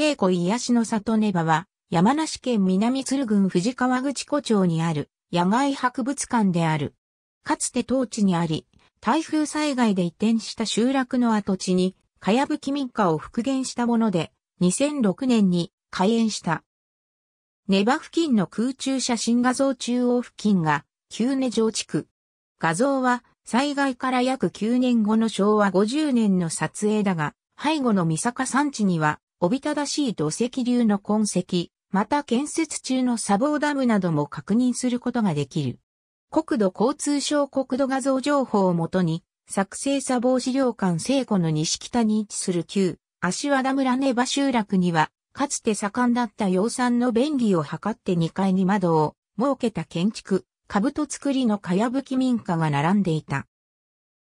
聖子癒しの里ネバは、山梨県南鶴郡藤川口湖町にある野外博物館である。かつて当地にあり、台風災害で移転した集落の跡地に、かやぶき民家を復元したもので、2006年に開園した。ネバ付近の空中写真画像中央付近が、旧根城地区。画像は、災害から約9年後の昭和50年の撮影だが、背後の三坂山地には、おびただしい土石流の痕跡、また建設中の砂防ダムなども確認することができる。国土交通省国土画像情報をもとに、作成砂防資料館聖子の西北に位置する旧、足和田村根場集落には、かつて盛んだった養蚕の便宜を図って2階に窓を設けた建築、兜作りのかやぶき民家が並んでいた。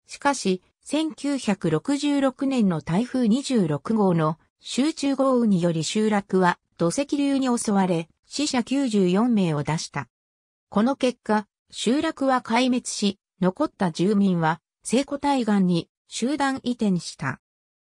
しかし、1966年の台風26号の集中豪雨により集落は土石流に襲われ、死者94名を出した。この結果、集落は壊滅し、残った住民は、聖子対岸に集団移転した。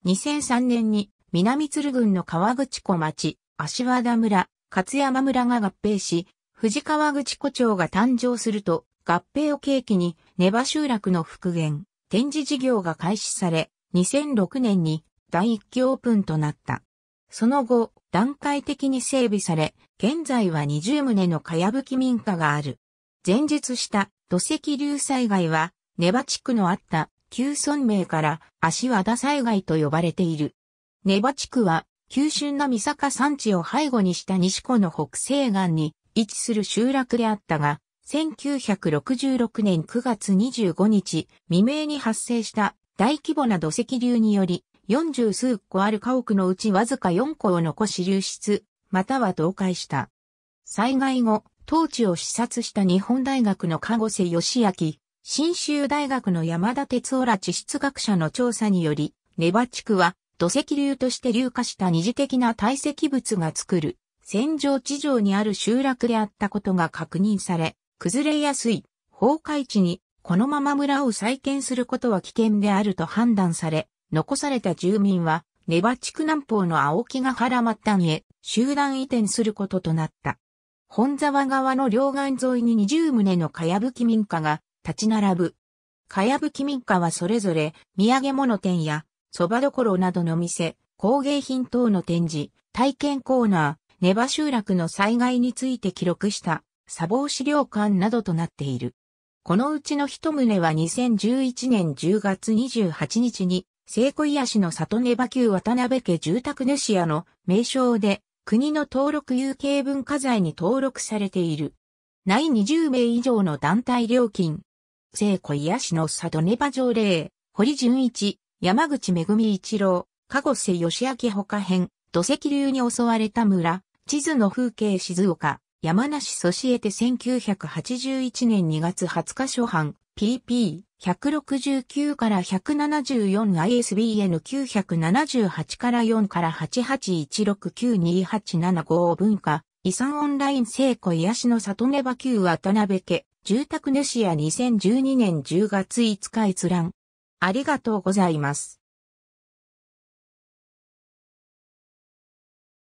2003年に南鶴郡の川口湖町、足和田村、勝山村が合併し、藤川口湖町が誕生すると、合併を契機に、ネバ集落の復元、展示事業が開始され、2006年に第一期オープンとなった。その後、段階的に整備され、現在は20棟のかやぶき民家がある。前述した土石流災害は、ネバ地区のあった旧村名から足和田災害と呼ばれている。ネバ地区は、急峻な三坂山地を背後にした西湖の北西岸に位置する集落であったが、1966年9月25日未明に発生した大規模な土石流により、40数個ある家屋のうちわずか4個を残し流出、または倒壊した。災害後、当地を視察した日本大学の加護瀬義明、新州大学の山田哲夫ら地質学者の調査により、ネバ地区は土石流として流下した二次的な堆積物が作る、戦場地上にある集落であったことが確認され、崩れやすい崩壊地にこのまま村を再建することは危険であると判断され、残された住民は、ネバ地区南方の青木ヶ原末端へ集団移転することとなった。本沢川の両岸沿いに20棟の茅葺き民家が立ち並ぶ。茅葺き民家はそれぞれ土産物店や蕎麦どころなどの店、工芸品等の展示、体験コーナー、ネバ集落の災害について記録した砂防資料館などとなっている。このうちの一棟は2011年10月28日に聖子癒しの里根場旧渡辺家住宅主屋の名称で国の登録有形文化財に登録されている。内20名以上の団体料金。聖子癒しの里根場条例、堀純一、山口恵一郎、加護瀬義明他編、土石流に襲われた村、地図の風景静岡、山梨そしエテ1981年2月20日初版、PP。169から 174ISBN978 から4から8816928755文化、遺産オンライン聖子癒しの里根場旧渡辺家、住宅主や2012年10月5日閲覧。ありがとうございます。